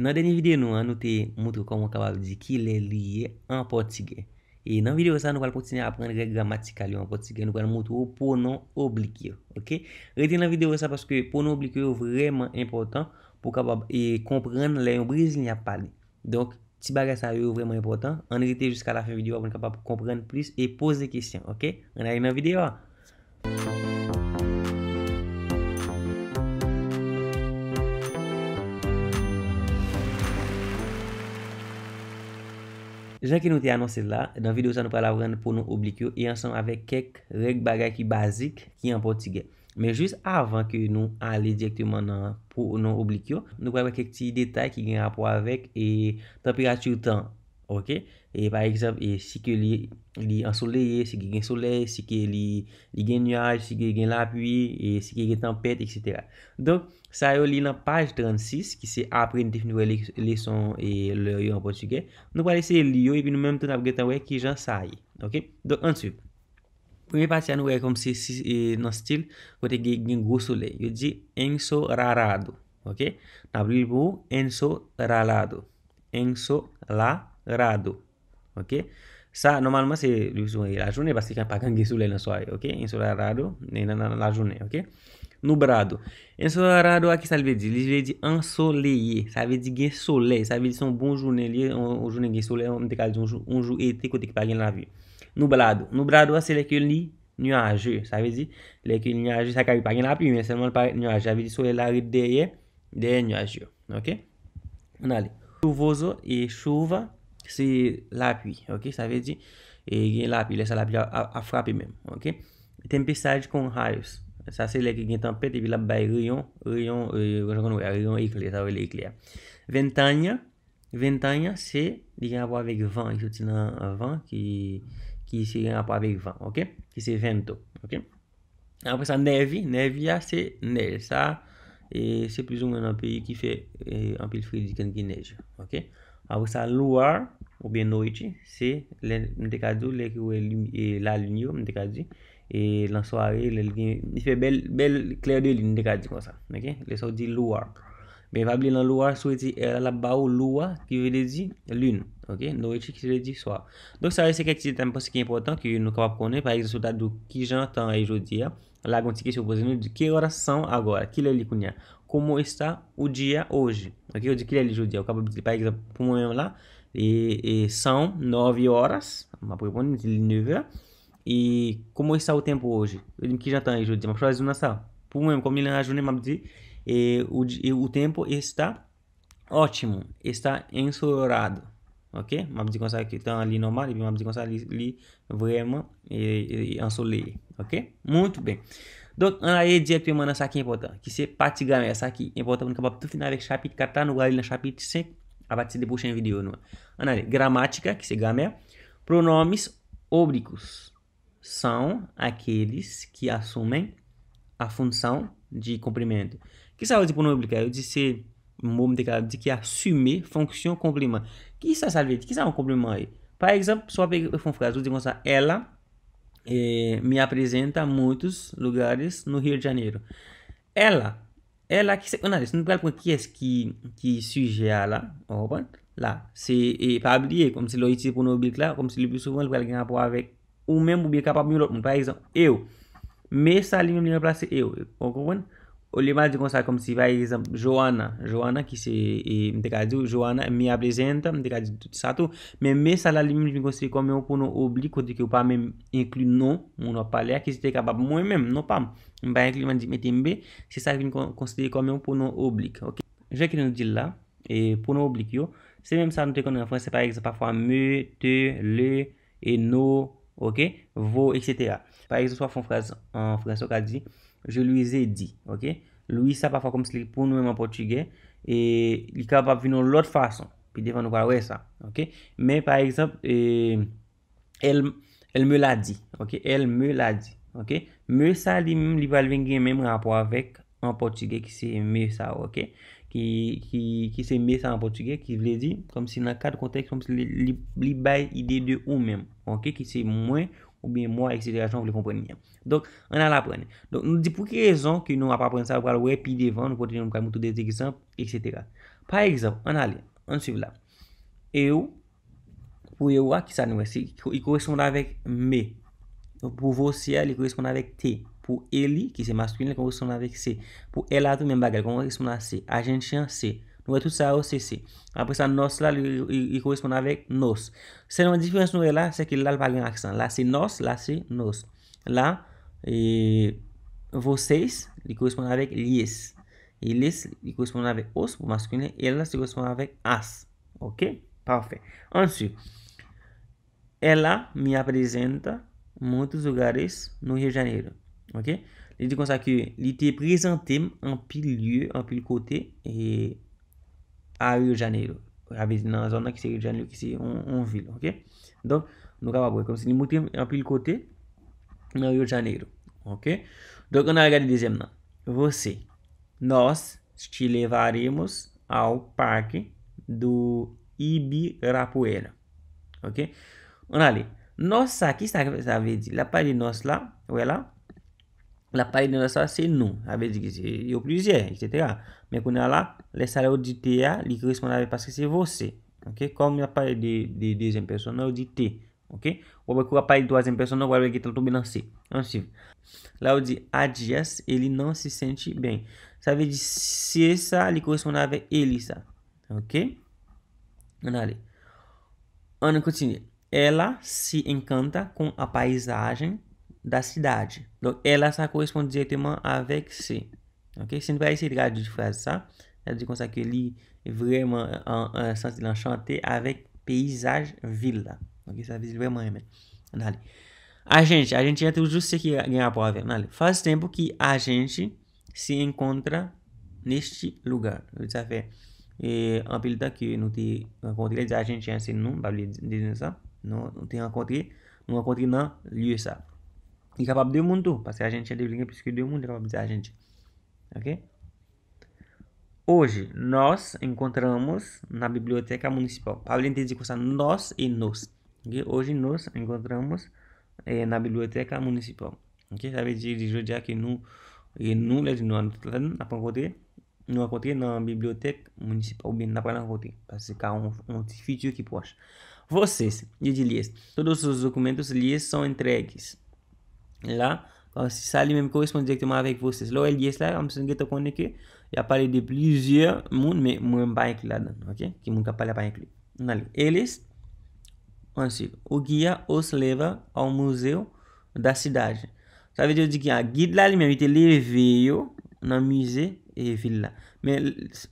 Nan denye vide nou an nou te moutre komon kabal di ki le liye an potige. E nan vide ou sa nou val poutine apren re gramatika liyo an potige. Nou val moutre ou pounon oblikyo. Ok? Reten nan vide ou sa paske pounon oblikyo yon vremen important. Pou kabab e kompren le yon bris liya pali. Donk ti baga sa yon vremen important. An rete jiska la fin vide ou apon kapab kompren plis. E pose kisyon. Ok? An ay nan vide ou a. Jèn ki nou te anonsè la, nan video sa nou pral avren pou nou oblikyo, yansan e avèk kek reg bagay ki bazik ki anpò tigè. Men jous avan ke nou alè dièktèman nan pou nou oblikyo, nou pral avèk kek ti detay ki gen apò avèk e temperatür tan. Ok, e par exemple, si ke li ensoleye, si ke gen soleye, si ke li gen nyaj, si ke gen lapwi, si ke gen tempete, etc. Don, sa yo li nan page 36, ki se apren definiwe le son e le yo en portugay. Nou pale se li yo, epi nou menm tou nan apgetan wey ki jan sa ye. Ok, don ansup. Pweme pati an nou wey kom se si nan stil, wote gen gen gwo sole. Yo di enso rarado. Ok, nan apli pou enso rarado. Enso rarado. Rado. Ok. Sa normalman se li sou e la jounè. Basi ka pa kan ge sou lè lansoye. Ok. Enso lè rado. Ne nan la jounè. Ok. Nou brado. Enso lè rado a ki sa l vè di. Li vè di enso lè ye. Sa vè di ge sou lè. Sa vè di son bon jounè. Li enso lè. On dekal di un joun etikote ki pa gen la vye. Nou brado. Nou brado a se le ke li nywajou. Sa vè di. Le ke nywajou. Sa kavi pa gen la pime. Se l mwen pa nywajou. Sa vè di sou lè la vye deye. Se la pi, ok, sa ve di e gen la pi, le sa la pi a frapi men, ok? Tempesaj kon hayos. Sa se lek gen tempet e bi la bay riyon, riyon, e, riyon, riyon, riyon ekle, ta wè lè ekle a. Ventanya. Ventanya se li gen apwa vek van, ki se ti nan van, ki si gen apwa vek van, ok? Ki se vento, ok? Anpè sa nevi, nevi a se nel. Sa, e se pizou men an pi ki fe e, an pi l fridik an ki nej, ok? Avou sa louar ou bien nouiti, se mdekadou e e la louni ou mdekadou. E lan soare, li fe bel kler de louni mdekadou kwa sa. Le so di louar. Ben vabli lan louar, sou eti er la ba ou louar ki vele di louni. Ok, nouiti ki se vele di soare. Donk soare, se kek si tempo se ki important ki nou kapap konen. Par ek zon sotadou ki jan atan ay e joudi ya. La gonti ki sou posenou di ki orasan agora, ki le li kounen ya. como está o dia hoje. Aqui eu declaro o dia, eu acabo de pegar o lá, e, e são 9 horas, mas por enquanto e como está o tempo hoje? Eu que já está aí já mas faz uma só. Por mesmo, como ele na jornada, e o, e o tempo está ótimo, está ensolarado. Ok? Mas digo que estão tá ali normal, e mas digo que ali, ali, vraiment, e, e ensoleado. Ok? Muito bem. Don, an la e di ap teman an sa ki impotant. Ki se pati gamè. Sa ki impotant. An kapap tou final e chapit. Katan nou galil nan chapit. Se apati se de pouche en video nou. An la e. Gramatika. Ki se gamè. Pronomes oblikous. San akèlis ki asumen a fonksyon di komplement. Ki sa wè di pronome oblikay? Ou di se moum de kalab. Di ki asume fonksyon komplement. Ki sa salve? Ki sa wè konplement ay? Par exemple, so apèk fonksyon. Azou di konksyon. Elan. eh, me apresenta muitos lugares no Rio de Janeiro. Ela, ela que, una vez, no lugar que é que, que sujet à la, open, là, c'est, pas oublier, é comme si l'oïti pour nos public lá, como se le plus souvent, le gars rapport avec, ou même, ou bien capable de l'autre, por exemplo. eu, me salinho lui-même, il eu, vous comprenez? Ou liman di kon sa kom si va e lézèm, Johana, Johana ki se, m dek adi ou, Johana mi apresenta, m dek adi tout sa tou, mè mè sa la lèm, m jim konsile kon mè ou pounon oblik, ou di ki ou pa mè m inklu non, m nou wap pale a, ki si te kaba mwen mèm, nou pa m, m ba yon kliman di m etembe, ki sa jim konsile kon m pou non oblik, ok. Je kine nou di la, e pou non oblik yo, se mè m sa nou te kon nan franse, par exemple, par exemple, par exemple, par exemple, par exemple, par exemple, Je louise di, ok? Louise sa pa fwa kom se li pou nou mwen mwen portugè. E li ka pa vin nou lot fwa son. Pi devan nou kwa we sa, ok? Men par eksemp, e... El me la di, ok? El me la di, ok? Me sa li mwen li valvenge mwen mwen rapport avek mwen portugè ki se mè sa, ok? Ki se mè sa mwen portugè ki vle di. Kom se nan kat kontek, kom se li bay ide de ou mwen, ok? Ki se mwen... Ou bie mwa, eksej de ajan, wou li kompreni nyan. Donk, an al apreni. Donk, nou di pou ki rezon ki nou ap apreni sa wakal wè pi devan, nou poten yon mwakal mwoto de dekizan, eksej dekaz. Par egzamp, an al, an siv la. Eu, pou eu a, ki sa nou wè si, ki kou yi kou yi soun avèk me. Donk, pou vò si a, li kou yi soun avèk te. Pou eli, ki se maskwine, li kou yi soun avèk se. Pou ela, tou men bagè, li kou yi soun avèk se. A jen chan se. Nou ve tout sa ose si. Apre sa nos la li koresponde avek nos. Se nan difyans nou e la, se ke la valen aksan. La se nos, la se nos. La, e... Voses li koresponde avek e li es. Il es, li koresponde avek os, pou mas kine. E la se koresponde avek as. Ok? Parfèk. Ansou. Ela mi apresenta moutou zougades nou ye janir. Ok? Li te konsa ki li te prezante mpil yu, mpil kote, e... a Rio de Janeiro. Habite dans la zone qui se Rio de Janeiro, que então, se um vilão, Ok? Donc, nous avons comme si se montions un pile côté dans Rio de Janeiro. Ok? Então, Donc, on a regardé le deuxième. Você. Nós te levaremos ao parque do Ibirapuera. Ok? On a ali. Nós, ça, qui ça veut dire? La part de nós là, la paride de ça c'est non ça veut dire que c'est plusieurs etc mais qu'on a eh, là les salaires du T a qui correspondent avec parce que c'est você ok comme il a parlé de, de deuxième personne on T ok ou qu'on a parlé de troisième personne on va ver que está tombé dans C ensuite là on dit a dias ele não se sente bem ça veut dire se ça ele correspond avec ele Elisa, ok on allez on continue ela se encanta com a paisagem Da sidaj. Do, ela sa koresponde direktman avek se. Ok? Sen pa ese draj di fraze sa. Sa di konsa ke li vreman san se lan chante avek peizaj vila. Ok? Sa vize vreman emen. Dale. A jente. A jente ya toujou se ki gen apwa avek. Dale. Faz tempo ki a jente se enkontra neste lugar. Vej sa fe. E anpil ta ki nou te ankontre. A jente ya se nou. Ba li dezen sa. Nou te ankontre. Nou ankontre nan lye sa. e capaz de mundo parce a gente é de língua porque o mundo é capaz de gente. Ok? Hoje, nós encontramos na biblioteca municipal. Pablo entende coisa é nós e nós. Okay? Hoje, nós encontramos eh, na biblioteca municipal. Ok? Sabe de, de judiar que não, e não é de não, não apanhou nous rencontrer dans la bibliothèque municipale ou bien n'a um côté parce que on Vocês, de Elias, todos os documentos lhes são entregues. La, konsi sa li menm korespond direktman avek voses. Lo el yes la, amson gen to konneke, ya pale de plizye moun, men moun mba enkli la dan, ok? Ki moun ka pale mba enkli. Nan li, elis, konsi, ou gya os leva ou mouze ou da sidaj. Sa ve diyo di ki, a gid la li menm ite leve yo nan mouze e vila. Men,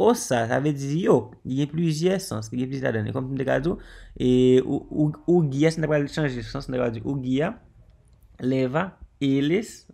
os sa, sa ve di yo, di gen plizye sans, ki gen plizye la dan. E komp m de gado, ou gya san da gwa li chanje, san san da gwa di, ou gya, leva eles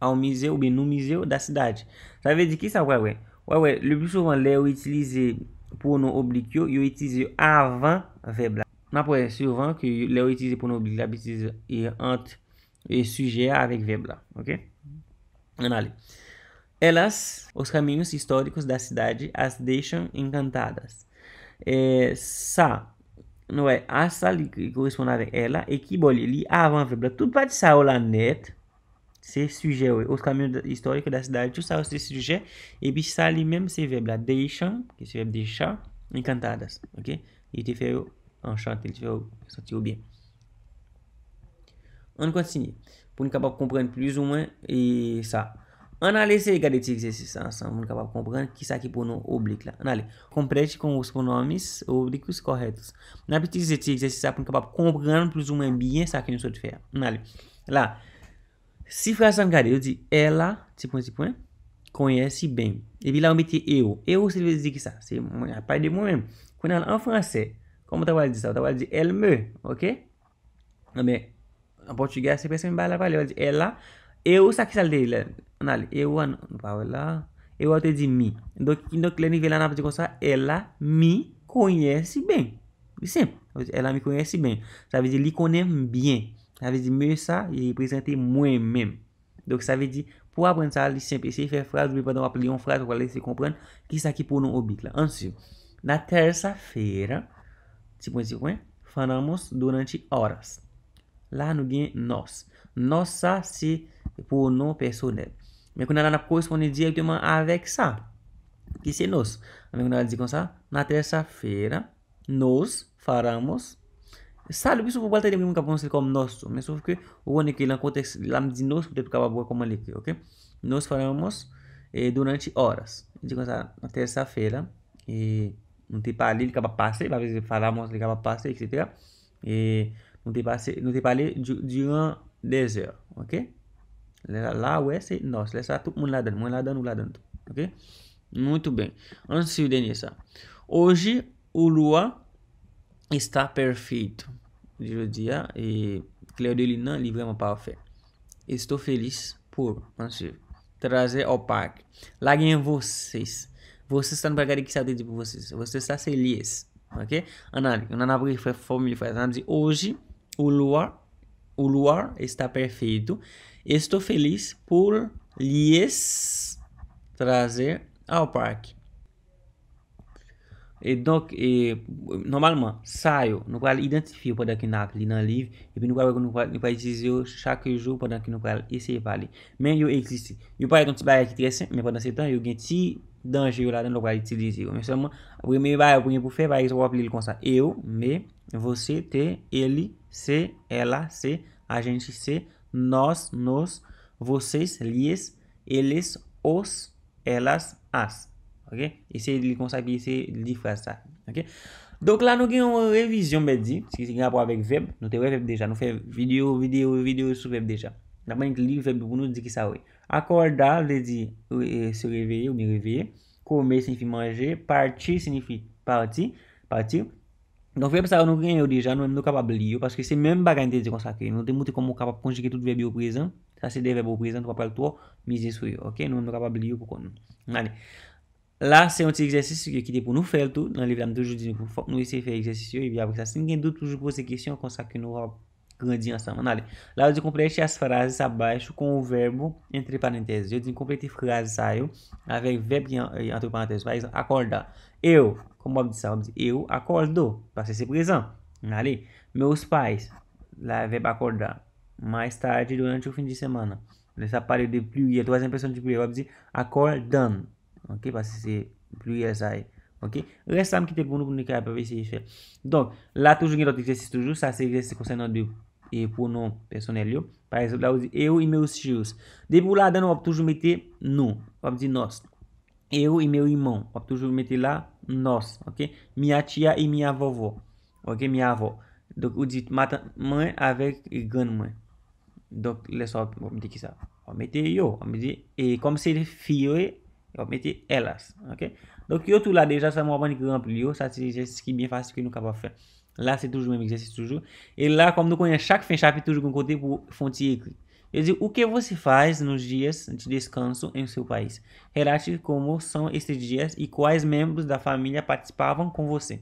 ao museu ou bien no museu da cidade. sabe de dire que ça, é, ouais. Ouais, ouais, le plus souvent, les utilisé pour nos obliques, ils utilisé avant verbe là. Après, souvent, que les utilize pour nos obliques, là, ils entre et sujet avec verbe ok? On allez. Elas, os caminhos históricos da cidade, as deixam encantadas. É, eh, sa, Nouè, asal, li koresponde avèk e la, e ki boli li avan vèb la. Toute pati sa euh, euh, ou la net, se sujè wè. O skamye historik, das dal, tout sa ou se sujè, e pi sa li mèm se vèb la. Dey chan, ki se vèb dey chan, ni kantadas, ok? Y te fè ou, an chan, te li fè ou, sa ti ou bèm. An kwa sin, pou ni kapap komprenn pliz ou mwen, e sa. Anale se gade ti egzese san, san moun kapap kompran ki sa ki pou nou oblik la. Anale, komprejte kon wos konomis oblikous korretos. Moun apetite se ti egzese sa pou moun kapap kompran plouz ou mwen byen sa ki nou sou te fè. Anale, la, si fra san gade, yo di, ela, ti poun, ti poun, konyesi ben. Evila omite eu, eu se li vezi ki sa, se moun apay de moun mèm. Kounen la, an franse, komon ta wale di sa, ta wale di, el me, ok? Anme, an portiga se pe se mba la wale, wale di, ela, eu sa ki salde, la, Ewa te di mi Dok le nive lan ap di kon sa Ela mi konyesi ben Di semp Ela mi konyesi ben Sa ve di li konyem bien Sa ve di me sa E prezente mwen men Dok sa ve di Po apren sa li semp E se fè fraz Mwen ap li yon fraz Kwa le se kompran Ki sa ki pou nou obik la Anse Na tersa fera Ti pwensi kwen Fanamos donanti oras La nou gen nos Nos sa se pou nou personel Mwen konan an ap korispon ni di ap di man avek sa. Ki se nos. Mwen konan an di kon sa. Na terza feyra. Nos faramos. Sa lupi sou pou walte di mwen kapon se kom nos. Mwen sou pou ke ou ane ki lan konteks lan di nos. Pote pou ka wap wak koman like. Ok. Nos faramos. E donante oras. Di kon sa. Na terza feyra. E. Non te pali li ka pa pase. Pa vezi se faramos li ka pa pase. Etc. E. Non te pali. Di an dese. Ok. lá lá Law este nos. lá tu mâna lá dentro muito lá dentro Ok? Muito bem. Vamos seguir nessa. Hoje o lua está perfeito. Hoje é o dia e Cléo de lune livre vraiment parfait. Estou feliz por, monsieur, trazer ao parque. lá Laguem vocês. Vocês estão para que sabe de vocês. Vocês estão felizes, ok? Análise. o foi família faz. Hoje o lua o luar está perfeito. Estou feliz por lhes trazer ao parque. E donc, e, normalement, saio, nous allons identifier para que nous appelons dans le livre, et puis nous dizer chaque jour para que nous allons essayer de parler. Mas il existe. Eu parle não petit bail qui est très simple, mais pendant ce temps, il y a un petit danger là-dedans, Mas, normalmente, utiliser. Mais vai, le premier por pour faire, par exemple, on Eu me Vose te, eli, se, ela, se, ajenci se, nos, nos, voses, lies, eles, os, elas, as. Ok? E se li konsabi, se li fa sa. Ok? Dok la nou gen yon revizyon be di. Se ki se grapo avek veb, nou te veb deja. Nou fe video, video, video sou veb deja. Na manik li veb pou nou di ki sa we. Akorda, ve di, e, se reveye ou mi reveye. Kome, se nifi manje. Parti, se nifi parti. Parti, parti. Don feb sa nou gen yo deja, nou em nou kapab li yo, paske se men bagan te de konsake, nou te mouti kon mou kapab konjike tout vebe yo prezan, sa se de vebe yo prezan, nou apel to, mizi sou yo, ok? Nou em nou kapab li yo, pou kon nou. Nade. La, se yon ti egzesis, se ki te pou nou fel to, nan li vlam toujou, di nou fok nou ese fe egzesis yo, evi apre sa, sen gen dou toujou pou se kesyon, konsake nou apre, ganzinho amanali. Lá eu completar as frases abaixo com o verbo entre parênteses. Eu complete frases saiu, avec verbo entre parênteses, por acorda Eu, como Bob disse, eu acordo, passei ser presente. Ali, meus pais, lá é verbo acordar. Mais tarde, durante o fim de semana. Nessa parede de pluie, a troisième pressão de pluie, Bob dit acordando. Ok, passei ser pluie, sai. Ok? Restam ki te pou nou pou nou para ver se yi fe. Donk, la toujou gen dot tu toujou, sa se eksersis konsenant de E pou nou personel yo. Par exemple la ou di. Eu i mè ou si jous. De pou la dan ou ap toujou mette nou. Ou ap di nos. Eu i mè ou iman. Ou ap toujou mette la nos. Ok. Minha tia e minha vavò. Ok. Minha vò. Dok ou dit. Mata mè avek gan mè. Dok le so ap omite ki sa. Ou ap mette yo. Ou ap mede. E kom se fi yo e. Ou ap mette elas. Ok. Dok yo tou la de. Jase mou ap mè ni kranp yo. Sati je se ki mè fasi ki nou kapwa fe. Ok. Là, c'est toujours le même exercice, toujours. Et là, comme nous connaissons chaque fin de chapitre, toujours um conteúdo fonte écrit. Eu digo, o que você faz nos dias de descanso em seu país? Relate como são esses dias e quais membros da família participavam com você.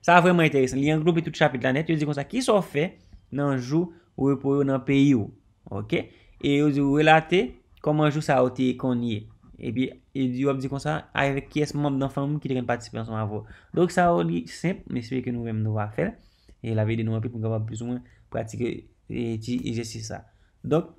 Ça, vraiment intéressant. Il y a un groupe et tout chapitre là-net. Eu digo, qui sont fait dans le jour ou dans le pays? Ok? Et eu digo, relater comment jour ça a été connu. E pi, edi yo ap di kon sa, a yve ki es moun nan fan moun ki dren patisipan son avon. Donk sa, o li semp, me sepe ke nou vemen nou va fel. E la vey de nou api pou nou gava pizoun pratike e jesi sa. Donk,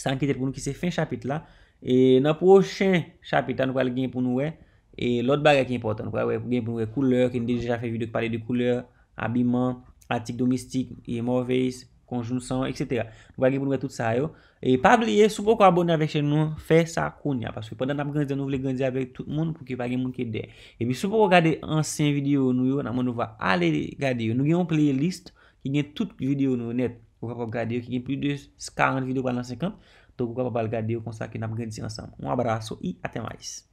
sa anke det pou nou ki se fin chapit la. E nan pochen chapit an nou wale gen pou nou we. E lot baga ki importan. Nou wale gen pou nou we, kouleur, ki nou deja fe vide pade de kouleur, abiman, atik domestik, imorveys, konjunksyon, etc. Nou va gen pou nou ve tout sa yo. E pa bliye, sou pou kwa abonè veche nou, fe sa kon ya. Paske pou dan nam ganze nou, le ganze ave tout moun, pou ki va gen moun ke de. E mi sou pou kwa gade ansen videyo nou yo, nan moun nou va ale gade yo. Nou gen yon playlist, ki gen tout videyo nou net. Pou kwa kwa gade yo, ki gen pli de skan videyo balan se kan. Tou kwa kwa bal gade yo, konsa ki nam ganze ansen. Un abraço, i ate mais.